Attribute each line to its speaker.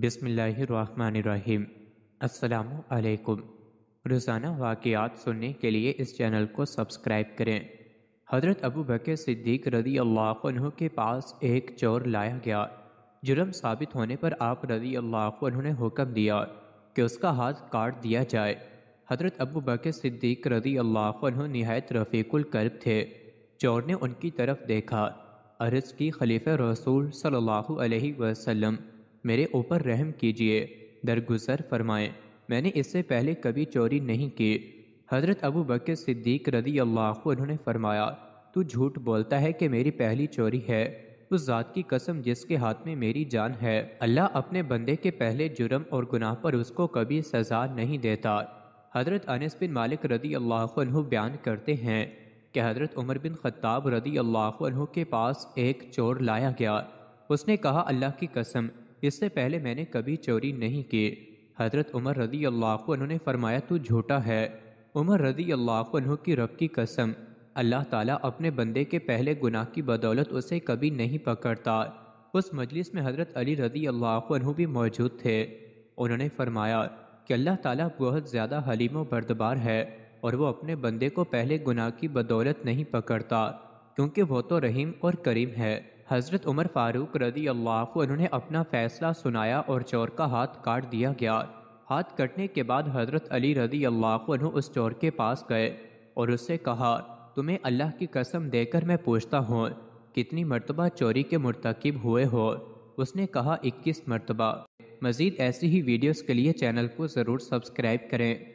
Speaker 1: बिस्मिल्लाहिर्रहमानिर्रहीम अस्सलामुअलैकुम रोज़ाना वाक़ात सुनने के लिए इस चैनल को सब्सक्राइब करें हज़रत अबू बकर सिद्दीक रदी अल्लाह के पास एक चोर लाया गया जुर्म साबित होने पर आप रदी अल्लाह ने हुक्म दिया कि उसका हाथ काट दिया जाए हज़रत अबू बकर सिद्दीक रदी अल्लाह नहायत रफ़ीकुल कर्ब थे चोर ने उनकी तरफ देखा अर्ज़ की खलीफ रसूल सल्लल्लाहु अलैहि वसल्लम मेरे ऊपर रहम कीजिए दरगुजर फरमाए मैंने इससे पहले कभी चोरी नहीं की हज़रत अबू बकर सिद्दीक रदी अल्लाह उन्होंने फरमाया तू झूठ बोलता है कि मेरी पहली चोरी है उस ज़ात की कसम जिसके हाथ में मेरी जान है अल्लाह अपने बंदे के पहले जुर्म और गुनाह पर उसको कभी सज़ा नहीं देता हज़रत अनस बिन मालिक रदी अल्लाह बयान करते हैं कि हज़रत उमर बिन खत्ताब रदी अल्लाह के पास एक चोर लाया गया उसने कहा अल्लाह की कसम इससे पहले मैंने कभी चोरी नहीं की हजरत उमर रदी अल्लाह ने फरमाया तू झूठा है उमर रदी अल्लाह की रब की कसम अल्लाह ताला अपने बंदे के पहले गुनाह की बदौलत उसे कभी नहीं पकड़ता उस मजलिस में हजरत अली रदी अल्लाह भी मौजूद थे उन्होंने फरमाया कि अल्लाह ताला बहुत ज़्यादा हलीम बर्दबार है और वो अपने बंदे को पहले गुनाह की बदौलत नहीं पकड़ता क्योंकि वह तो रहीम और करीम है हज़रत उमर फारूक रदी अल्लाह उन्होंने अपना फ़ैसला सुनाया और चोर का हाथ काट दिया गया हाथ कटने के बाद हज़रत अली रदी अल्लाह उस चोर के पास गए और उससे कहा तुम्हें अल्लाह की कसम देकर मैं पूछता हूँ कितनी मरतबा चोरी के मरतकब हुए हो उसने कहा इक्कीस मरतबा मज़ीद ऐसी ही वीडियोज़ के लिए चैनल को ज़रूर सब्सक्राइब करें